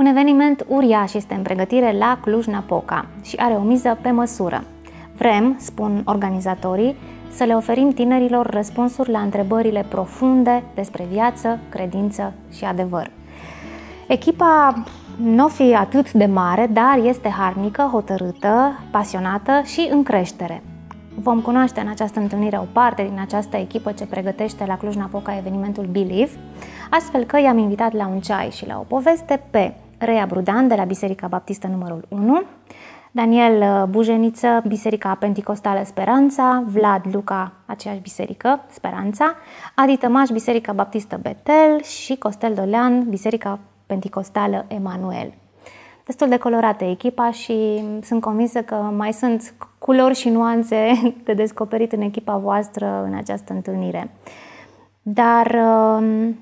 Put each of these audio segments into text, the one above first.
Un eveniment uriaș este în pregătire la Cluj-Napoca și are o miză pe măsură. Vrem, spun organizatorii, să le oferim tinerilor răspunsuri la întrebările profunde despre viață, credință și adevăr. Echipa nu o fi atât de mare, dar este harnică, hotărâtă, pasionată și în creștere. Vom cunoaște în această întâlnire o parte din această echipă ce pregătește la Cluj-Napoca evenimentul Believe, astfel că i-am invitat la un ceai și la o poveste pe Rea Brudan de la Biserica Baptistă numărul 1, Daniel uh, Bujeniță, Biserica Pentecostală Speranța, Vlad Luca, aceeași biserică, Speranța, Adi Tămaș, Biserica Baptistă Betel și Costel Dolean, Biserica Pentecostală Emanuel. Destul de colorată echipa și sunt convinsă că mai sunt culori și nuanțe de descoperit în echipa voastră în această întâlnire. Dar um,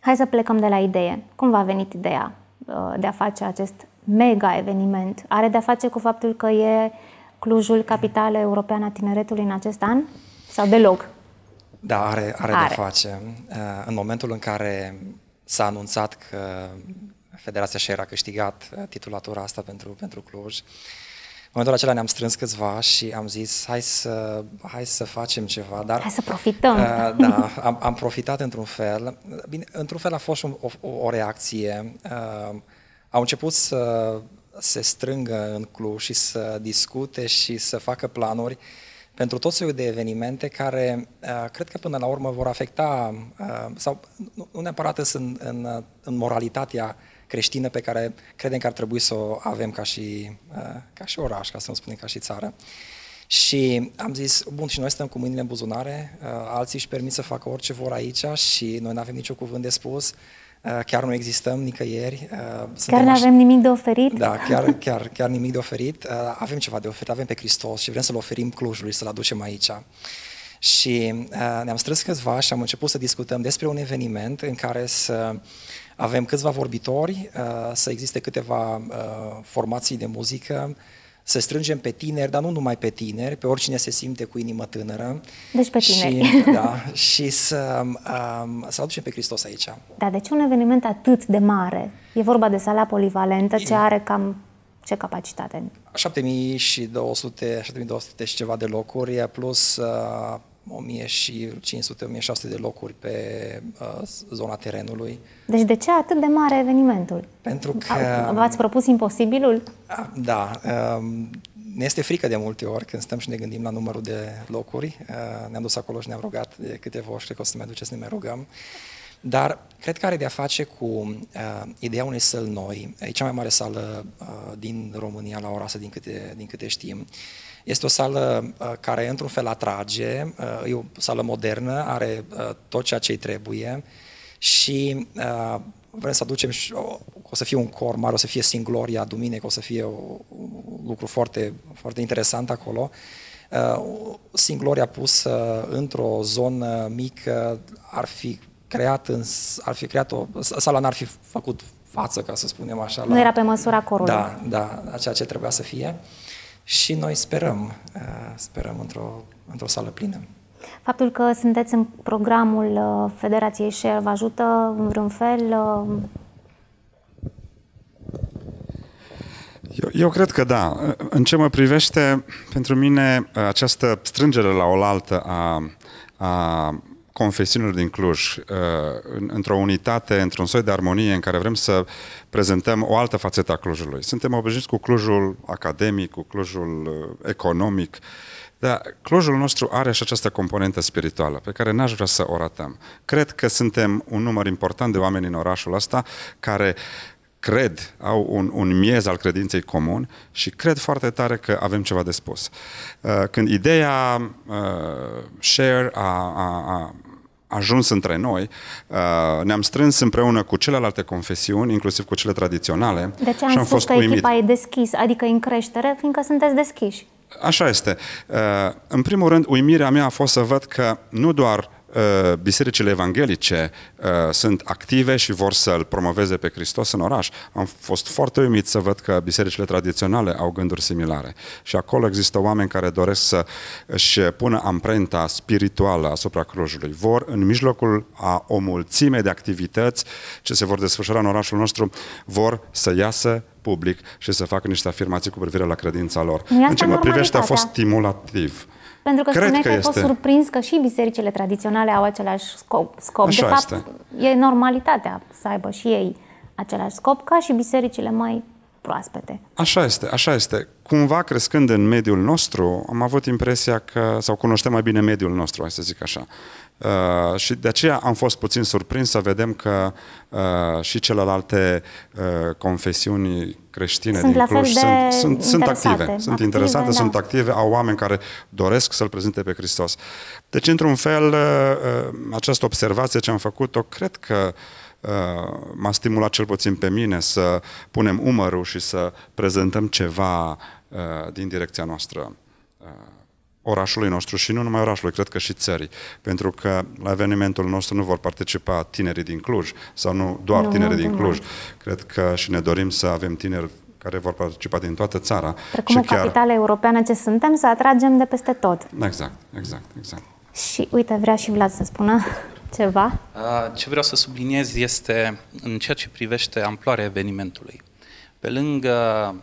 hai să plecăm de la idee. Cum v-a venit ideea? Uh, de a face acest mega eveniment? Are de a face cu faptul că e Clujul capitală europeană a tineretului în acest an? Sau deloc? Da, are, are, are. de face. Uh, în momentul în care s-a anunțat că Federația și a câștigat uh, titulatura asta pentru, pentru Cluj, uh, momentul acela ne-am strâns câțiva și am zis hai să, hai să facem ceva. Dar, hai să profităm. Uh, da, am, am profitat într-un fel. Bine, într-un fel a fost un, o, o reacție. Uh, au început să se strângă în club și să discute și să facă planuri pentru tot soiul de evenimente care uh, cred că până la urmă vor afecta, uh, sau nu neapărat sunt în, în, în moralitatea uh, creștină pe care credem că ar trebui să o avem ca și, uh, ca și oraș, ca să nu spunem ca și țară. Și am zis, bun, și noi stăm cu mâinile în buzunare, uh, alții își permit să facă orice vor aici și noi nu avem niciun cuvânt de spus, uh, chiar nu existăm nicăieri. chiar nu avem nimic de oferit? Da, chiar, chiar, chiar nimic de oferit. Avem ceva de oferit, avem pe Hristos și vrem să-L oferim Clujului, să-L aducem aici. Și ne-am strâns câțiva și am început să discutăm despre un eveniment în care să avem câțiva vorbitori, uh, să existe câteva uh, formații de muzică, să strângem pe tineri, dar nu numai pe tineri, pe oricine se simte cu inimă tânără. Deci pe tineri. Și, da, și să, um, să aducem pe Hristos aici. Da, de deci ce un eveniment atât de mare? E vorba de sala polivalentă, ce are cam ce capacitate? 7200, 7200 și ceva de locuri, plus uh, 1000 și 1600 de locuri pe uh, zona terenului. Deci de ce atât de mare evenimentul? Pentru că... V-ați propus imposibilul? Da. Uh, ne este frică de multe ori când stăm și ne gândim la numărul de locuri. Uh, ne-am dus acolo și ne-am rugat de câteva ori, cred că o să ne aduceți, să ne mai rugăm. Dar cred că are de-a face cu uh, ideea unei săli noi. E cea mai mare sală uh, din România la ora asta, din câte, din câte știm. Uh, este o sală uh, care într-un fel atrage, uh, e o sală modernă, are uh, tot ceea ce îi trebuie și vrem să aducem și o să fie un cor mare, o să fie Singloria duminică, o să fie un lucru foarte, foarte interesant acolo. Singloria pus într-o zonă mică ar fi creat, în, ar fi creat o, sala n-ar fi făcut față, ca să spunem așa. Nu la, era pe măsura corului. Da, da, ceea ce trebuia să fie. Uh, și noi sperăm, uh, sperăm într-o, într-o sală plină. Faptul că sunteți în programul uh, Federației Share vă ajută în vreun fel? Uh? Eu, eu cred că da. În ce mă privește, pentru mine această strângere la oaltă a, a confesiunilor din Cluj, uh, într-o unitate, într-un soi de armonie în care vrem să prezentăm o altă fațetă a Clujului. Suntem obișnuiți cu Clujul academic, cu Clujul uh, economic, dar Clujul nostru are și această componentă spirituală pe care n-aș vrea să o ratăm. Cred că suntem un număr important de oameni în orașul ăsta care uh, cred, au un, un miez al credinței comun și cred foarte tare că avem ceva de spus. Uh, când ideea uh, share a, a, a ajuns între noi, uh, ne-am strâns împreună cu celelalte confesiuni, inclusiv cu cele tradiționale. De ce am, și am spus fost că echipa e deschis, adică în creștere, fiindcă sunteți deschiși. Așa este. În primul rând, uimirea mea a fost să văd că nu doar Uh, bisericile evanghelice uh, sunt active și vor să-L promoveze pe Hristos în oraș. Am fost foarte uimit să văd că bisericile tradiționale au gânduri similare. Și acolo există oameni care doresc să își pună amprenta spirituală asupra Clujului. Vor, în mijlocul a o mulțime de activități ce se vor desfășura în orașul nostru, vor să iasă public și să facă niște afirmații cu privire la credința lor. Asta în ce mă privește a fost stimulativ. Pentru că Cred spuneai că, că ai fost surprins că și bisericile tradiționale au același scop. scop. Așa de fapt, este. e normalitatea să aibă și ei același scop ca și bisericile mai proaspete. Așa este, așa este. Cumva crescând în mediul nostru, am avut impresia că, sau cunoștem mai bine mediul nostru, hai să zic așa. Uh, și de aceea am fost puțin surprins să vedem că uh, și celelalte uh, confesiuni creștine sunt din Cluj sunt, sunt, sunt active, active, sunt interesante, da. sunt active, au oameni care doresc să-L prezinte pe Hristos. Deci, într-un fel, uh, uh această observație ce am făcut-o, cred că uh, m-a stimulat cel puțin pe mine să punem umărul și să prezentăm ceva uh, din direcția noastră orașului nostru și nu numai orașului, cred că și țării. Pentru că la evenimentul nostru nu vor participa tinerii din Cluj sau nu doar nu, tinerii nu, din Cluj. Cred că și ne dorim să avem tineri care vor participa din toată țara. Precum și o chiar... capitală europeană ce suntem, să atragem de peste tot. Exact, exact, exact. Și uite, vrea și Vlad să spună ceva. Ce vreau să subliniez este în ceea ce privește amploarea evenimentului. Pe lângă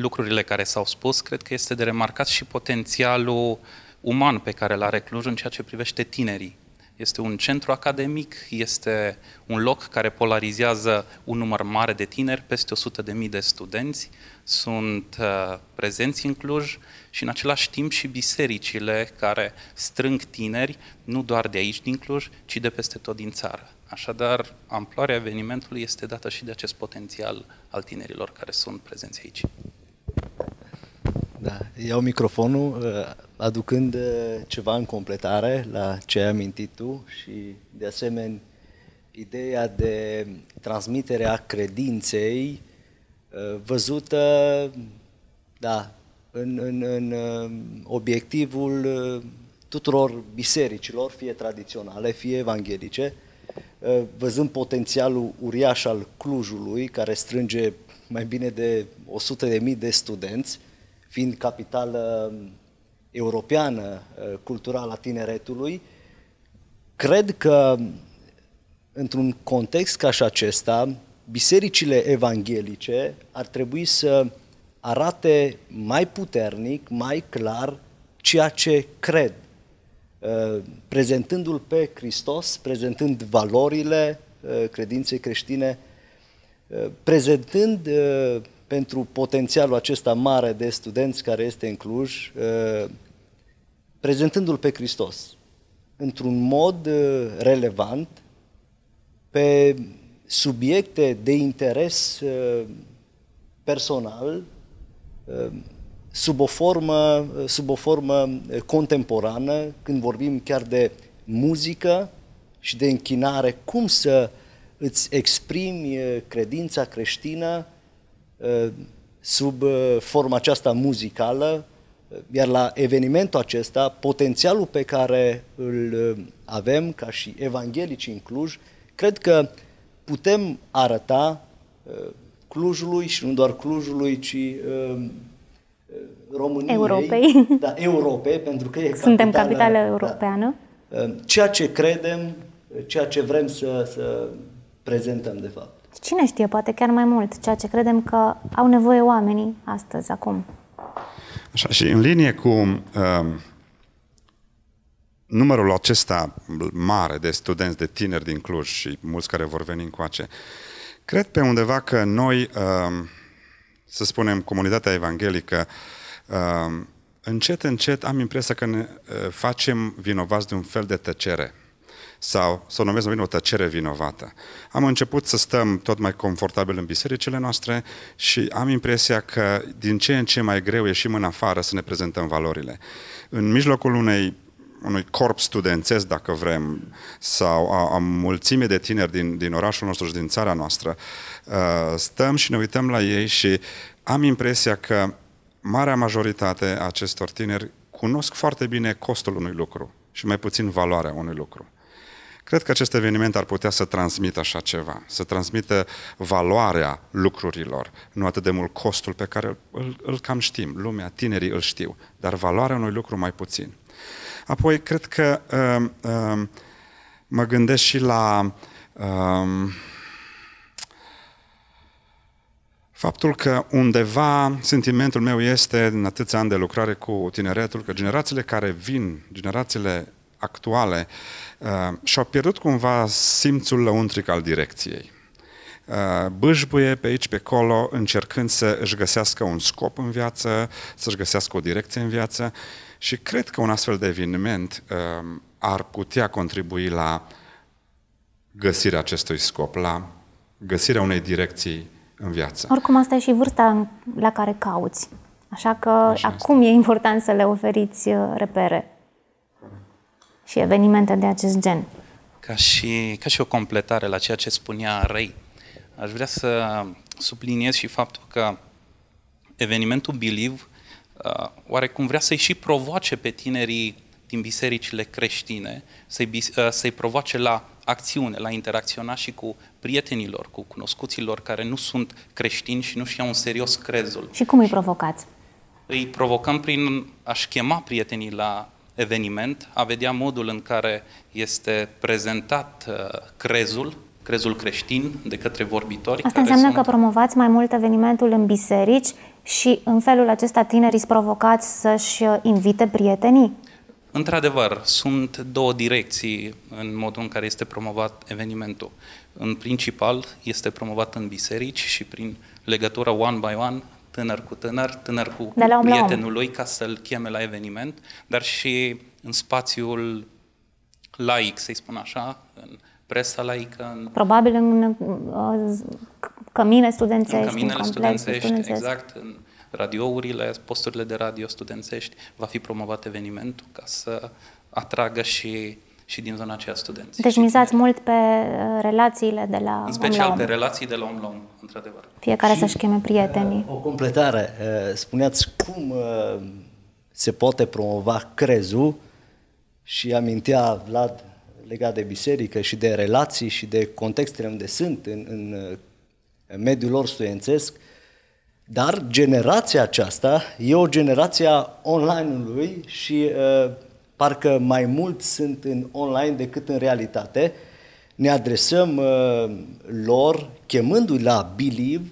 lucrurile care s-au spus, cred că este de remarcat și potențialul uman pe care îl are Cluj în ceea ce privește tinerii. Este un centru academic, este un loc care polarizează un număr mare de tineri, peste 100.000 de studenți sunt uh, prezenți în Cluj și în același timp și bisericile care strâng tineri, nu doar de aici din Cluj, ci de peste tot din țară. Așadar, amploarea evenimentului este dată și de acest potențial al tinerilor care sunt prezenți aici. Da, iau microfonul uh, aducând uh, ceva în completare la ce ai amintit tu și de asemenea ideea de a credinței uh, văzută da, în, în, în obiectivul tuturor bisericilor, fie tradiționale, fie evanghelice, văzând potențialul uriaș al Clujului, care strânge mai bine de 100.000 de studenți, fiind capitală um, europeană uh, culturală a tineretului, cred că um, într-un context ca și acesta, bisericile evanghelice ar trebui să arate mai puternic, mai clar ceea ce cred, uh, prezentându-l pe Hristos, prezentând valorile uh, credinței creștine prezentând uh, pentru potențialul acesta mare de studenți care este în Cluj, uh, prezentându-l pe Hristos într-un mod uh, relevant, pe subiecte de interes personal, sub o formă, sub o formă contemporană, când vorbim chiar de muzică și de închinare, cum să uh, îți exprimi uh, credința creștină uh, sub uh, forma aceasta muzicală, iar la evenimentul acesta, potențialul pe care îl avem ca și evanghelici în Cluj, cred că putem arăta Clujului și nu doar Clujului, ci României, Europei, da, Europe, pentru că e capitală, suntem capitală da. europeană, da, ceea ce credem, ceea ce vrem să, să prezentăm, de fapt. Cine știe, poate chiar mai mult, ceea ce credem că au nevoie oamenii astăzi, acum. Așa, și în linie cu um, numărul acesta mare de studenți, de tineri din Cluj și mulți care vor veni încoace, cred pe undeva că noi, um, să spunem, comunitatea evanghelică, um, încet, încet am impresia că ne uh, facem vinovați de un fel de tăcere sau să o numesc numit o tăcere vinovată. Am început să stăm tot mai confortabil în bisericile noastre și am impresia că din ce în ce mai greu ieșim în afară să ne prezentăm valorile. În mijlocul unei unui corp studențesc, dacă vrem, sau a, a mulțime de tineri din, din orașul nostru și din țara noastră, uh, stăm și ne uităm la ei și am impresia că marea majoritate a acestor tineri cunosc foarte bine costul unui lucru și mai puțin valoarea unui lucru. Cred că acest eveniment ar putea să transmită așa ceva, să transmită valoarea lucrurilor, nu atât de mult costul pe care îl, îl cam știm, lumea, tinerii îl știu, dar valoarea unui lucru mai puțin. Apoi, cred că um, um, mă gândesc și la um, faptul că undeva sentimentul meu este, în atâția ani de lucrare cu tineretul, că generațiile care vin, generațiile actuale uh, și-au pierdut cumva simțul lăuntric al direcției. Uh, bâșbuie pe aici, pe acolo, încercând să își găsească un scop în viață, să-și găsească o direcție în viață și cred că un astfel de eveniment uh, ar putea contribui la găsirea acestui scop, la găsirea unei direcții în viață. Oricum, asta e și vârsta la care cauți. Așa că Așa acum este. e important să le oferiți repere și evenimente de acest gen. Ca și, ca și o completare la ceea ce spunea Rei, aș vrea să subliniez și faptul că evenimentul Believe uh, oarecum vrea să-i și provoace pe tinerii din bisericile creștine, să-i, uh, să provoace la acțiune, la interacționa și cu prietenilor, cu cunoscuților care nu sunt creștini și nu și-au în serios crezul. Și cum îi provocați? Îi provocăm prin a-și chema prietenii la eveniment, a vedea modul în care este prezentat uh, crezul, crezul creștin de către vorbitori. Asta înseamnă sunt... că promovați mai mult evenimentul în biserici și în felul acesta tinerii sunt provocați să-și uh, invite prietenii? Într-adevăr, sunt două direcții în modul în care este promovat evenimentul. În principal, este promovat în biserici și prin legătura one by one tânăr cu tânăr, tânăr cu om prietenul lui ca să-l cheme la eveniment, dar și în spațiul laic, să-i spun așa, în presa laică. În... Probabil în cămine studențești. În căminele în studențești, studențești, exact. În radiourile, posturile de radio studențești, va fi promovat evenimentul ca să atragă și și din zona aceea studenți. Deci mizați de mult pe uh, relațiile de la În special om om. pe relații de la om la om, într-adevăr. Fiecare și, să-și cheme prietenii. Uh, o completare. Uh, spuneați cum se poate promova crezul și amintea Vlad legat de biserică și de relații și de contextele unde sunt în, în mediul lor studențesc, dar generația aceasta e o generație a online-ului și uh, parcă mai mult sunt în online decât în realitate, ne adresăm uh, lor chemându-i la Believe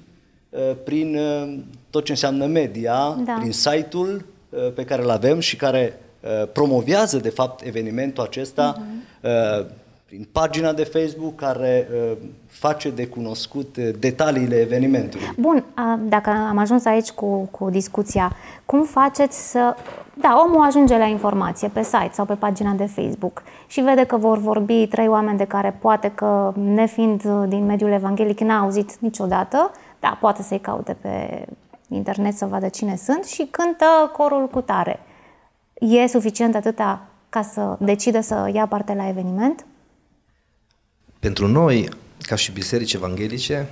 uh, prin uh, tot ce înseamnă media, da. prin site-ul uh, pe care îl avem și care uh, promovează, de fapt, evenimentul acesta, uh-huh. uh, prin pagina de Facebook care uh, face de cunoscut uh, detaliile evenimentului. Bun, dacă am ajuns aici cu, cu discuția, cum faceți să da, omul ajunge la informație pe site sau pe pagina de Facebook și vede că vor vorbi trei oameni de care poate că, nefiind uh, din mediul evanghelic, n-a auzit niciodată, da, poate să-i caute pe internet să vadă cine sunt și cântă corul cu tare. E suficient atâta ca să decide să ia parte la eveniment? Pentru noi, ca și biserici evanghelice,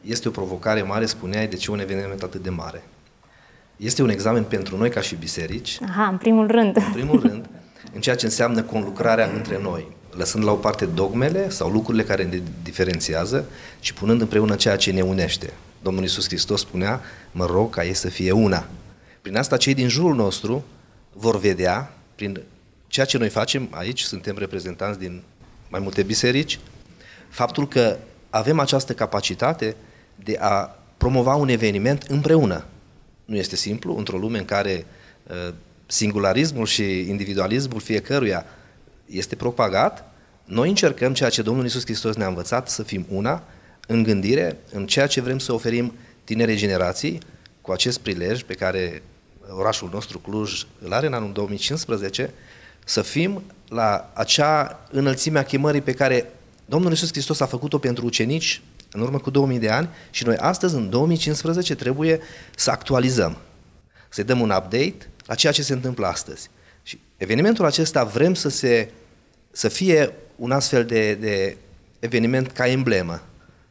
este o provocare mare, spuneai, de ce un eveniment atât de mare – este un examen pentru noi ca și biserici. Aha, în primul rând. În primul rând, în ceea ce înseamnă conlucrarea între noi, lăsând la o parte dogmele sau lucrurile care ne diferențiază și punând împreună ceea ce ne unește. Domnul Iisus Hristos spunea, mă rog ca ei să fie una. Prin asta cei din jurul nostru vor vedea, prin ceea ce noi facem aici, suntem reprezentanți din mai multe biserici, faptul că avem această capacitate de a promova un eveniment împreună nu este simplu, într-o lume în care uh, singularismul și individualismul fiecăruia este propagat, noi încercăm ceea ce Domnul Iisus Hristos ne-a învățat, să fim una în gândire, în ceea ce vrem să oferim tinerei generații, cu acest prilej pe care orașul nostru Cluj îl are în anul 2015, să fim la acea înălțime a chemării pe care Domnul Iisus Hristos a făcut-o pentru ucenici în urmă cu 2000 de ani și noi astăzi, în 2015, trebuie să actualizăm, să dăm un update la ceea ce se întâmplă astăzi. Și evenimentul acesta vrem să, se, să fie un astfel de, de eveniment ca emblemă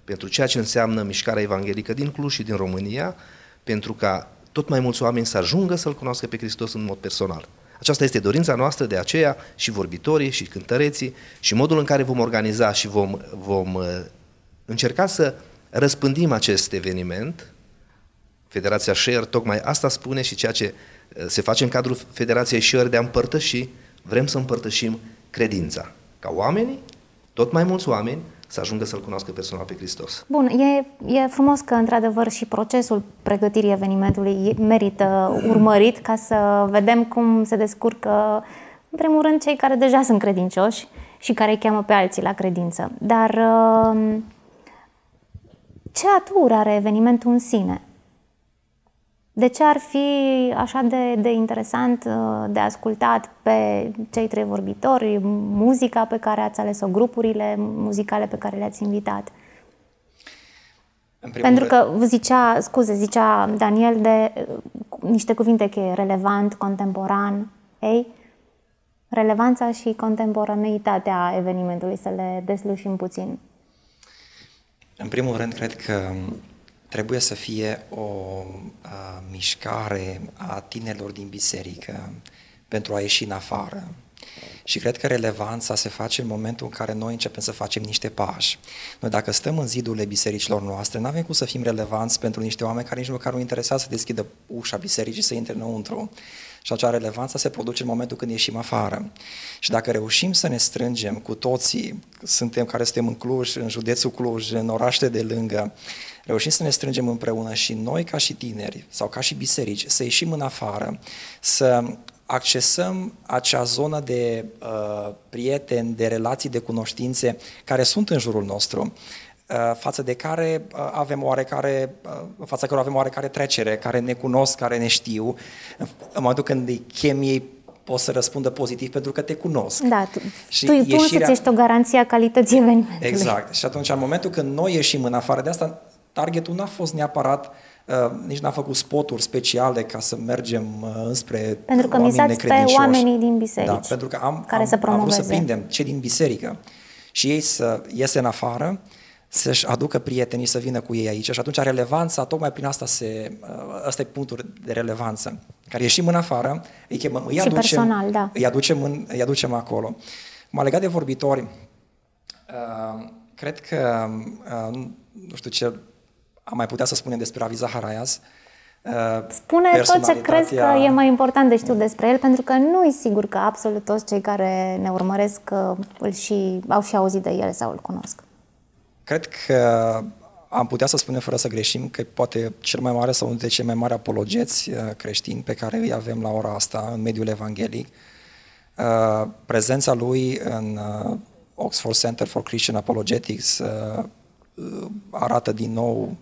pentru ceea ce înseamnă mișcarea evanghelică din Cluj și din România, pentru ca tot mai mulți oameni să ajungă să-L cunoască pe Hristos în mod personal. Aceasta este dorința noastră, de aceea și vorbitorii, și cântăreții, și modul în care vom organiza și vom, vom Încerca să răspândim acest eveniment. Federația Share tocmai asta spune și ceea ce uh, se face în cadrul Federației Share de a împărtăși, vrem să împărtășim credința. Ca oamenii, tot mai mulți oameni, să ajungă să-L cunoască personal pe Hristos. Bun, e, e frumos că, într-adevăr, și procesul pregătirii evenimentului merită urmărit ca să vedem cum se descurcă, în primul rând, cei care deja sunt credincioși și care îi cheamă pe alții la credință. Dar uh, ce atur are evenimentul în sine? De ce ar fi așa de, de interesant uh, de ascultat pe cei trei vorbitori, muzica pe care ați ales-o, grupurile muzicale pe care le-ați invitat? Pentru că zicea, scuze, zicea Daniel de uh, niște cuvinte e relevant, contemporan. Ei, relevanța și contemporaneitatea evenimentului, să le deslușim puțin. În primul rând, cred că trebuie să fie o a, mișcare a tinerilor din biserică pentru a ieși în afară. Și cred că relevanța se face în momentul în care noi începem să facem niște pași. Noi dacă stăm în zidurile bisericilor noastre, nu avem cum să fim relevanți pentru niște oameni care nici măcar nu interesează să deschidă ușa bisericii să intre înăuntru. Și acea relevanță se produce în momentul când ieșim afară. Și dacă reușim să ne strângem cu toții, suntem care suntem în Cluj, în județul Cluj, în orașele de lângă, reușim să ne strângem împreună și noi ca și tineri sau ca și biserici, să ieșim în afară, să accesăm acea zonă de uh, prieteni, de relații, de cunoștințe care sunt în jurul nostru Uh, față de care uh, avem oarecare, uh, față fața avem oarecare trecere, care ne cunosc, care ne știu. În momentul când îi chem ei poți să răspundă pozitiv pentru că te cunosc. Da, tu, și tu, ieșirea... tu ești o garanție a calității evenimentului. Exact. Și atunci, în momentul când noi ieșim în afară de asta, targetul n-a fost neapărat Uh, nici n-a făcut spoturi speciale ca să mergem uh, înspre Pentru că mizați pe oamenii din biserică. Da, pentru că am, care am, să am vrut să prindem ce din biserică și ei să iese în afară să-și aducă prietenii să vină cu ei aici și atunci relevanța, tocmai prin asta se, ă, ăsta e punctul de relevanță, care ieșim în afară, îi, chemăm, îi, aducem, personal, da. îi, aducem în, îi aducem acolo. M-a legat de vorbitori, ă, cred că, ă, nu știu ce am mai putea să spunem despre Aviza Harayas, Spune tot ce crezi că e mai important de știu despre el, pentru că nu e sigur că absolut toți cei care ne urmăresc îl și, au și auzit de el sau îl cunosc. Cred că am putea să spunem fără să greșim că poate cel mai mare sau unul dintre cei mai mari apologeți uh, creștini pe care îi avem la ora asta în mediul evanghelic, uh, prezența lui în uh, Oxford Center for Christian Apologetics arată din nou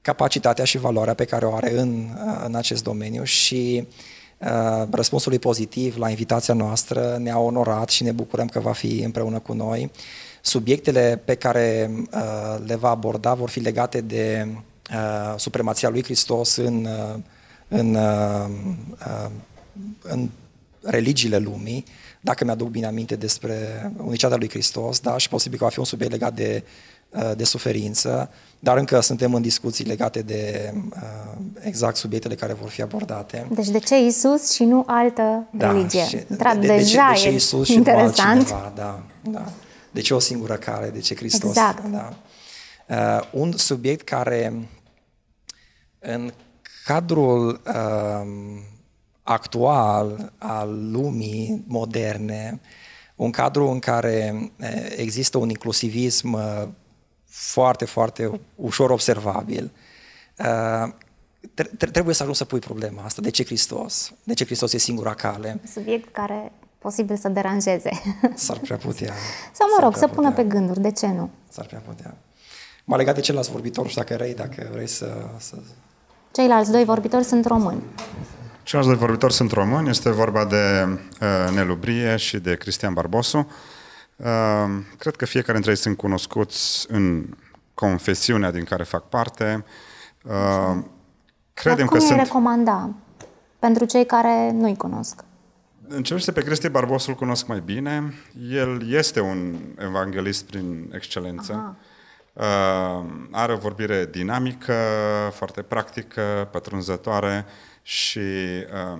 capacitatea și valoarea pe care o are în, în acest domeniu și răspunsul lui pozitiv la invitația noastră ne-a onorat și ne bucurăm că va fi împreună cu noi Subiectele pe care uh, le va aborda vor fi legate de uh, supremația lui Hristos în, uh, în, uh, uh, în religiile lumii, dacă mi-aduc bine aminte despre unicitatea lui Hristos, da, și posibil că va fi un subiect legat de, uh, de suferință, dar încă suntem în discuții legate de uh, exact subiectele care vor fi abordate. Deci de ce Isus și nu altă da, religie? Și, de, de, de, de ce, de ce Isus și interesant. nu altcineva? Da, da. Deci o singură cale, de ce Hristos. Exact. Da? Uh, un subiect care în cadrul uh, actual al lumii moderne, un cadru în care uh, există un inclusivism uh, foarte, foarte ușor observabil, uh, trebuie să ajungi să pui problema asta. De ce Hristos? De ce Hristos e singura cale? Un subiect care posibil să deranjeze. S-ar prea putea. Sau, mă rog, să pună putea. pe gânduri, de ce nu? S-ar prea putea. M-a legat de celălalt vorbitor, și dacă vrei dacă vrei să... să... Ceilalți doi vorbitori sunt români. Ceilalți doi vorbitori sunt români, este vorba de uh, Nelu Brie și de Cristian Barbosu. Uh, cred că fiecare dintre ei sunt cunoscuți în confesiunea din care fac parte. Uh, credem Dar cum că sunt... recomanda pentru cei care nu-i cunosc? în ce pe Cristi Barbosul îl cunosc mai bine. El este un evanghelist prin excelență. Uh, are o vorbire dinamică, foarte practică, pătrunzătoare și uh,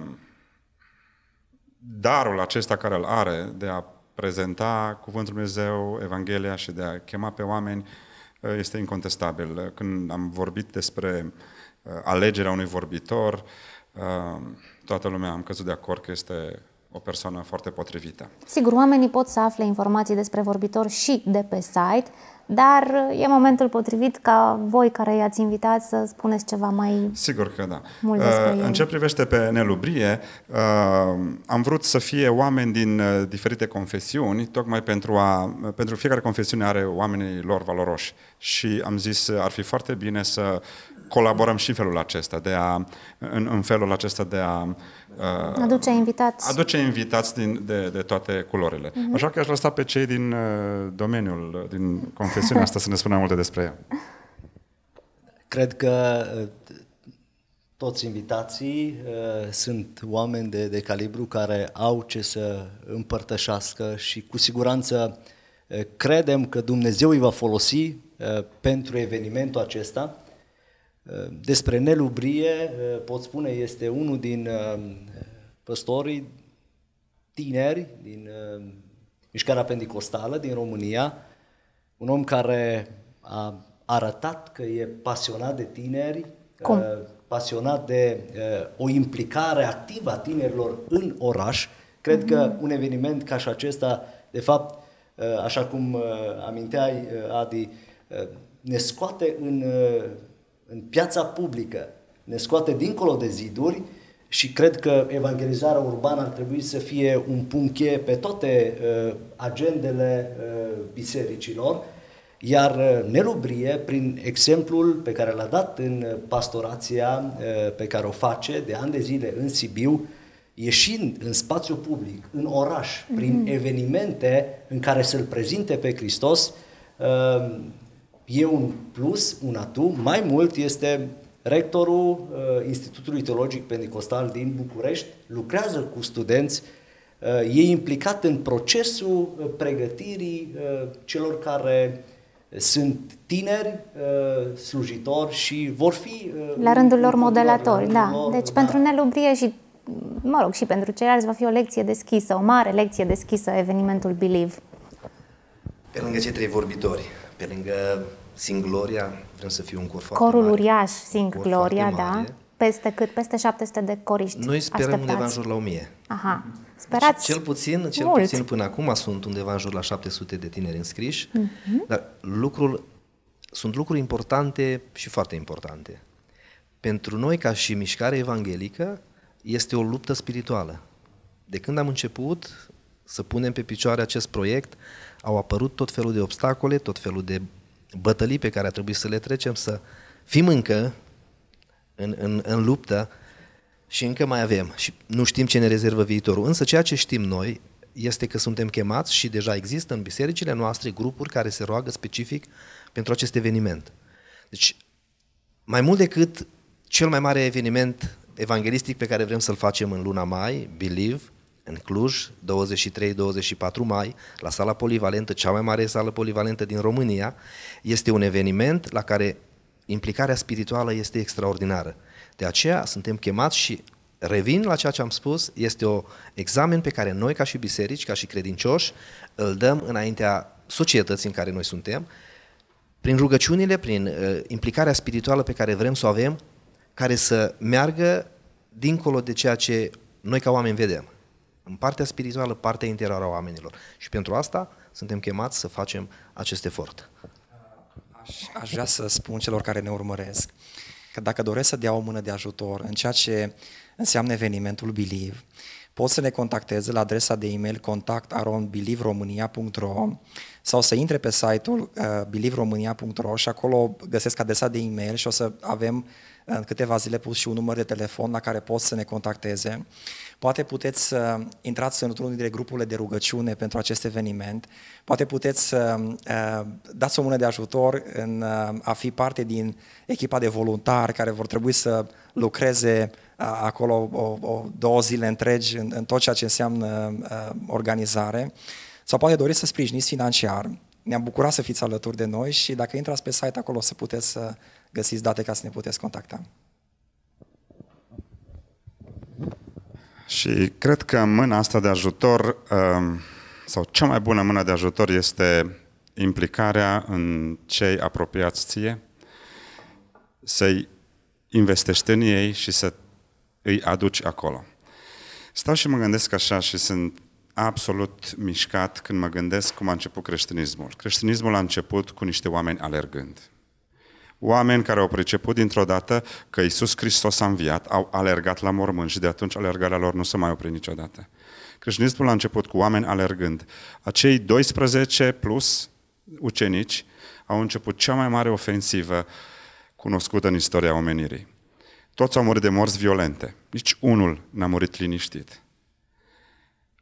darul acesta care îl are de a prezenta Cuvântul Dumnezeu, Evanghelia și de a chema pe oameni uh, este incontestabil. Când am vorbit despre uh, alegerea unui vorbitor, uh, toată lumea am căzut de acord că este o persoană foarte potrivită. Sigur, oamenii pot să afle informații despre vorbitor și de pe site, dar uh, e momentul potrivit ca voi care i-ați invitat să spuneți ceva mai Sigur că da. Mult uh, despre uh, În ce privește pe Nelubrie, uh, am vrut să fie oameni din uh, diferite confesiuni, tocmai pentru a pentru fiecare confesiune are oamenii lor valoroși și am zis uh, ar fi foarte bine să colaborăm și felul acesta, de a, în, în felul acesta de a uh, aduce invitați, aduce invitați din, de, de toate culorile. Uh-huh. Așa că aș lăsa pe cei din uh, domeniul, din confesiunea asta să ne spună multe despre ea. Cred că uh, toți invitații uh, sunt oameni de, de calibru care au ce să împărtășească și cu siguranță uh, credem că Dumnezeu îi va folosi uh, pentru evenimentul acesta Eh, despre Nelu Brie, eh, pot spune, este unul din eh, păstorii tineri din mișcarea Pendicostală din România, un om care a arătat că e pasionat de tineri, Cum? pasionat de o implicare activă a tinerilor în oraș. Cred mm-hmm. că mhm. un eveniment ca și acesta, de fapt, așa cum aminteai, Adi, ne scoate în în piața publică, ne scoate dincolo de ziduri și cred că evangelizarea urbană ar trebui să fie un punct cheie pe toate uh, agendele uh, bisericilor, iar uh, Nelubrie, prin exemplul pe care l-a dat în pastorația uh, pe care o face de ani de zile în Sibiu, ieșind în spațiu public, în oraș, prin mm-hmm. evenimente în care să-L prezinte pe Hristos, uh, e un plus, un atu, mai mult este rectorul uh, Institutului Teologic Pentecostal din București, lucrează cu studenți, uh, e implicat în procesul uh, pregătirii uh, celor care uh, sunt tineri, uh, slujitori și vor fi... Uh, la rândul lor modelatori, da. Lor, deci da. pentru Nelubrie și mă rog, și pentru ceilalți va fi o lecție deschisă, o mare lecție deschisă, evenimentul Believe. Pe lângă cei trei vorbitori, pe lângă Singloria, vrem să fiu un cor foarte Corul mare, uriaș, Singloria, da. Peste cât? Peste 700 de coriști Noi sperăm așteptați. undeva în jur la 1000. Aha. Deci, Sperați cel puțin, cel mult. puțin până acum sunt undeva în jur la 700 de tineri înscriși, mm-hmm. dar lucrul, sunt lucruri importante și foarte importante. Pentru noi, ca și mișcare evanghelică, este o luptă spirituală. De când am început să punem pe picioare acest proiect, au apărut tot felul de obstacole, tot felul de bătălii pe care a trebuit să le trecem, să fim încă în, în, în luptă și încă mai avem și nu știm ce ne rezervă viitorul. Însă ceea ce știm noi este că suntem chemați și deja există în bisericile noastre grupuri care se roagă specific pentru acest eveniment. Deci, mai mult decât cel mai mare eveniment evanghelistic pe care vrem să-l facem în luna mai, Believe, în Cluj, 23-24 mai, la sala polivalentă, cea mai mare sală polivalentă din România. Este un eveniment la care implicarea spirituală este extraordinară. De aceea suntem chemați și revin la ceea ce am spus, este un examen pe care noi ca și biserici, ca și credincioși, îl dăm înaintea societății în care noi suntem, prin rugăciunile, prin uh, implicarea spirituală pe care vrem să o avem, care să meargă dincolo de ceea ce noi ca oameni vedem în partea spirituală, partea interioară a oamenilor. Și pentru asta suntem chemați să facem acest efort. Aș, aș vrea să spun celor care ne urmăresc că dacă doresc să dea o mână de ajutor în ceea ce înseamnă evenimentul Believe, pot să ne contacteze la adresa de e-mail contactaronbelivromânia.ro sau să intre pe site-ul uh, believeromania.ro și acolo găsesc adresa de e-mail și o să avem uh, în câteva zile pus și un număr de telefon la care pot să ne contacteze. Poate puteți să uh, intrați într-unul dintre grupurile de rugăciune pentru acest eveniment. Poate puteți să dați o mână de ajutor în a fi parte din echipa de voluntari care vor trebui să lucreze acolo o, o, două zile întregi în, în tot ceea ce înseamnă uh, organizare, sau poate doriți să sprijiniți financiar. Ne-am bucurat să fiți alături de noi și dacă intrați pe site acolo să puteți să găsiți date ca să ne puteți contacta. Și cred că mâna asta de ajutor, um, sau cea mai bună mână de ajutor este implicarea în cei apropiați ție, să-i investești în ei și să îi aduci acolo. Stau și mă gândesc așa și sunt absolut mișcat când mă gândesc cum a început creștinismul. Creștinismul a început cu niște oameni alergând. Oameni care au priceput dintr-o dată că Isus Hristos a înviat, au alergat la mormânt și de atunci alergarea lor nu se mai opri niciodată. Creștinismul a început cu oameni alergând. Acei 12 plus ucenici au început cea mai mare ofensivă cunoscută în istoria omenirii. Toți au murit de morți violente. Nici unul n-a murit liniștit.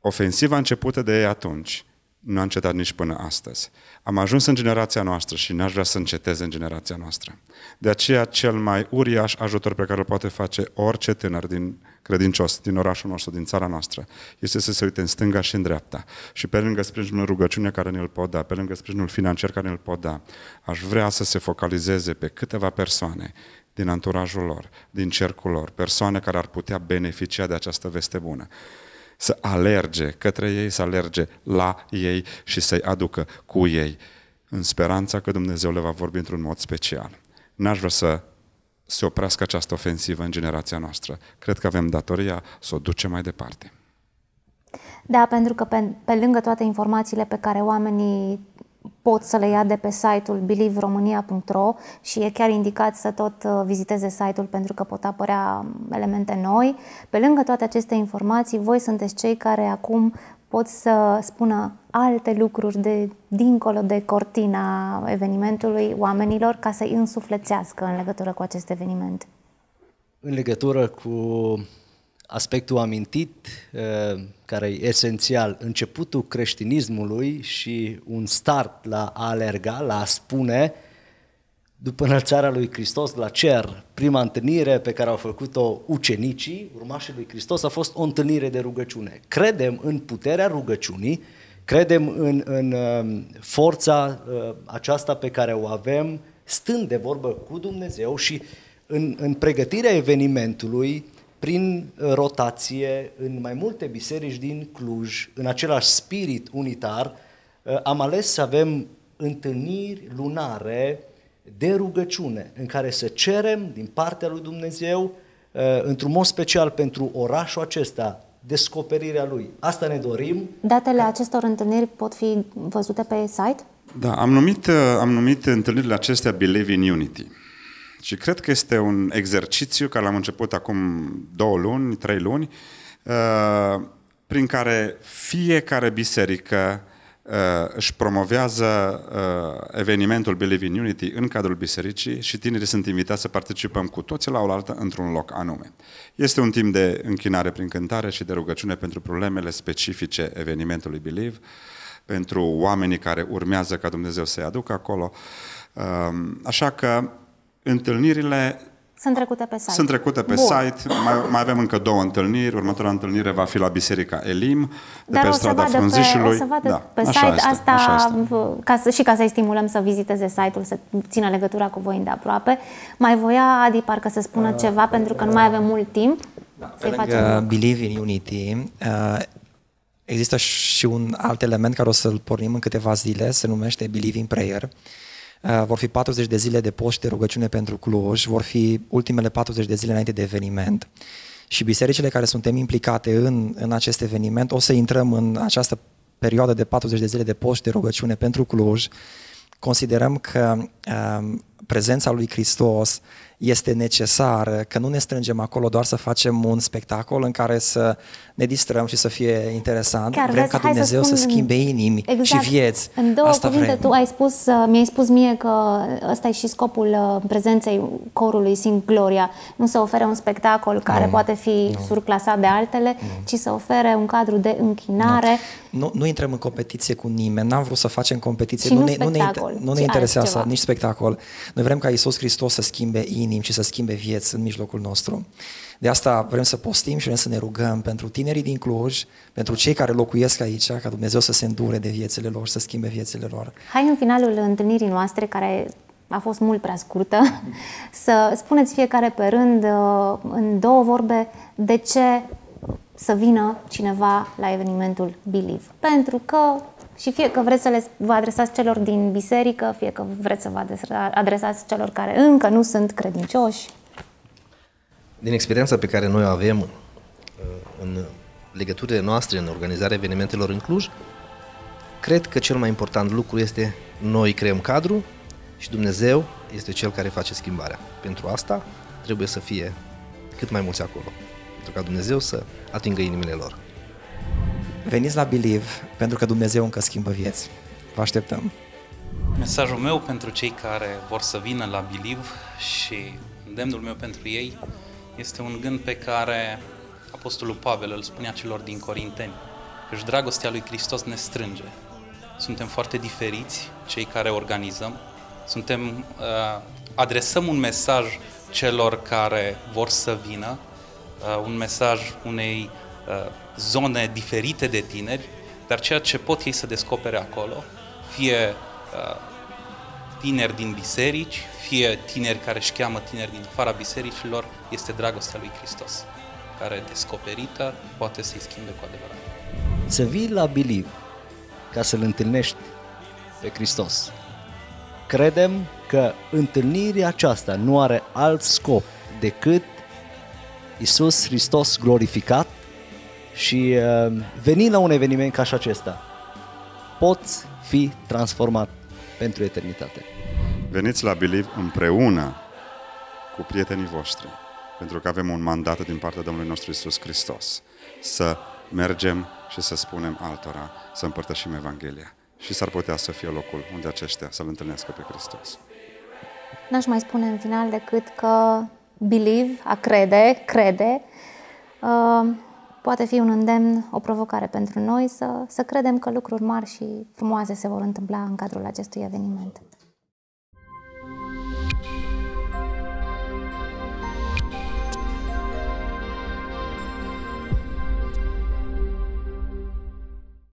Ofensiva începută de ei atunci nu a încetat nici până astăzi. Am ajuns în generația noastră și n-aș vrea să încetez în generația noastră. De aceea, cel mai uriaș ajutor pe care îl poate face orice tânăr din credincios, din orașul nostru, din țara noastră, este să se uite în stânga și în dreapta. Și pe lângă sprijinul rugăciune care ne-l pot da, pe lângă sprijinul financiar care ne-l pot da, aș vrea să se focalizeze pe câteva persoane din anturajul lor, din cercul lor, persoane care ar putea beneficia de această veste bună. Să alerge către ei, să alerge la ei și să-i aducă cu ei, în speranța că Dumnezeu le va vorbi într-un mod special. N-aș vrea să se oprească această ofensivă în generația noastră. Cred că avem datoria să o ducem mai departe. Da, pentru că pe, pe lângă toate informațiile pe care oamenii pot să le ia de pe site-ul believeromania.ro și e chiar indicat să tot uh, viziteze site-ul pentru că pot apărea um, elemente noi. Pe lângă toate aceste informații, voi sunteți cei care acum pot să spună alte lucruri de dincolo de cortina evenimentului oamenilor ca să îi însuflețească în legătură cu acest eveniment. În legătură cu aspectul amintit, uh, care e esențial, începutul creștinismului și un start la a alerga, la a spune, după înălțarea lui Hristos la cer, prima întâlnire pe care au făcut-o ucenicii, urmașii lui Hristos, a fost o întâlnire de rugăciune. Credem în puterea rugăciunii, credem în, în uh, forța uh, aceasta pe care o avem stând de vorbă cu Dumnezeu și în, în pregătirea evenimentului, prin uh, rotație în mai multe biserici din Cluj, în același spirit unitar, uh, am ales să avem întâlniri lunare de rugăciune, în care să cerem din partea lui Dumnezeu, uh, într-un mod special pentru orașul acesta, descoperirea lui. Asta ne dorim. Datele acestor întâlniri pot fi văzute pe site? Da, am numit, am numit întâlnirile acestea Believe in Unity. Și cred că este un exercițiu care l-am început acum două luni, trei luni, uh, prin care fiecare biserică uh, își promovează uh, evenimentul Believe in Unity în cadrul bisericii și tinerii sunt invitați să participăm cu toți la oaltă într-un loc anume. Este un timp de închinare prin cântare și de rugăciune pentru problemele specifice evenimentului Believe, pentru oamenii care urmează ca Dumnezeu să-i aducă acolo. Așa că întâlnirile sunt trecute pe site. Sunt trecute pe Bun. site. Mai, mai avem încă două întâlniri. Următoarea întâlnire va fi la Biserica Elim, de Dar pe strada Frunzișului. Pe, o să vadă da, pe site este, asta, este. Ca să, și ca să-i stimulăm să viziteze site-ul, să țină legătura cu voi îndeaproape. Mai voia Adi parcă să spună uh, ceva, uh, pentru că nu mai avem mult timp. Da, pe lângă Believe in Unity, uh, există și un alt element care o să-l pornim în câteva zile, se numește Believe in Prayer. Uh, Eh, vor fi 40 de zile de post de rugăciune pentru Cluj, vor fi ultimele 40 de zile înainte de eveniment. Și bisericile care suntem implicate în, în acest eveniment, o să intrăm în această perioadă de 40 de zile de post de rugăciune pentru Cluj. Considerăm că uh, prezența lui Hristos este necesar, că nu ne strângem acolo doar să facem un spectacol în care să ne distrăm și să fie interesant. Chiar vrem vezi, ca Dumnezeu să, spun, să schimbe inimi exact, și vieți. În două Asta cuvinte vrem. tu ai spus, uh, mi-ai spus mie că ăsta e și scopul uh, prezenței corului Sing Gloria. Nu să ofere un spectacol care nu, poate fi nu, surclasat de altele, nu. ci să ofere un cadru de închinare, nu nu, nu intrăm în competiție cu nimeni, n-am vrut să facem competiție, și nu, ne, nu, ne, nu ne interesează altceva. nici spectacol. Noi vrem ca Isus Hristos să schimbe inimi și să schimbe vieți în mijlocul nostru. De asta vrem să postim și vrem să ne rugăm pentru tinerii din Cluj, pentru cei care locuiesc aici, ca Dumnezeu să se îndure de viețile lor, să schimbe viețile lor. Hai în finalul întâlnirii noastre, care a fost mult prea scurtă, să spuneți fiecare pe rând, uh, în două vorbe, de ce să vină cineva la evenimentul Believe. Pentru că și fie că vreți să le, vă adresați celor din biserică, fie că vreți să vă adresați celor care încă nu sunt credincioși. Din experiența pe care noi o avem uh, în legăturile noastre, în organizarea evenimentelor în Cluj, cred că cel mai important lucru este noi creăm cadru și Dumnezeu este cel care face schimbarea. Pentru asta trebuie să fie cât mai mulți acolo pentru ca Dumnezeu să atingă inimile lor. Veniți la Believe pentru că Dumnezeu încă schimbă vieți. Vă așteptăm! Mesajul meu pentru cei care vor să vină la Believe și demnul meu pentru ei este un gând pe care Apostolul Pavel îl spunea celor din Corinteni. Deci dragostea lui Hristos ne strânge. Suntem foarte diferiți cei care organizăm. Suntem, uh, adresăm un mesaj celor care vor să vină Uh, un mesaj unei uh, zone diferite de tineri, dar ceea ce pot ei să descopere acolo, fie uh, tineri din biserici, fie tineri care își cheamă tineri din afara bisericilor, este dragostea lui Hristos, care descoperită poate să-i schimbe cu adevărat. Să vii la Believe ca să-L întâlnești pe Hristos. Credem că întâlnirea aceasta nu are alt scop decât Isus Hristos glorificat și uh, venind la un eveniment ca și acesta, poți fi transformat pentru eternitate. Veniți la Believe împreună cu prietenii voștri, pentru că avem un mandat din partea Domnului nostru Isus Hristos să mergem și să spunem altora, să împărtășim Evanghelia. Și s-ar putea să fie locul unde aceștia să-L întâlnească pe Hristos. N-aș mai spune în final decât că believe, a crede, crede, uh, poate fi un îndemn, o provocare pentru noi să, să credem că lucruri mari și frumoase se vor întâmpla în cadrul acestui eveniment.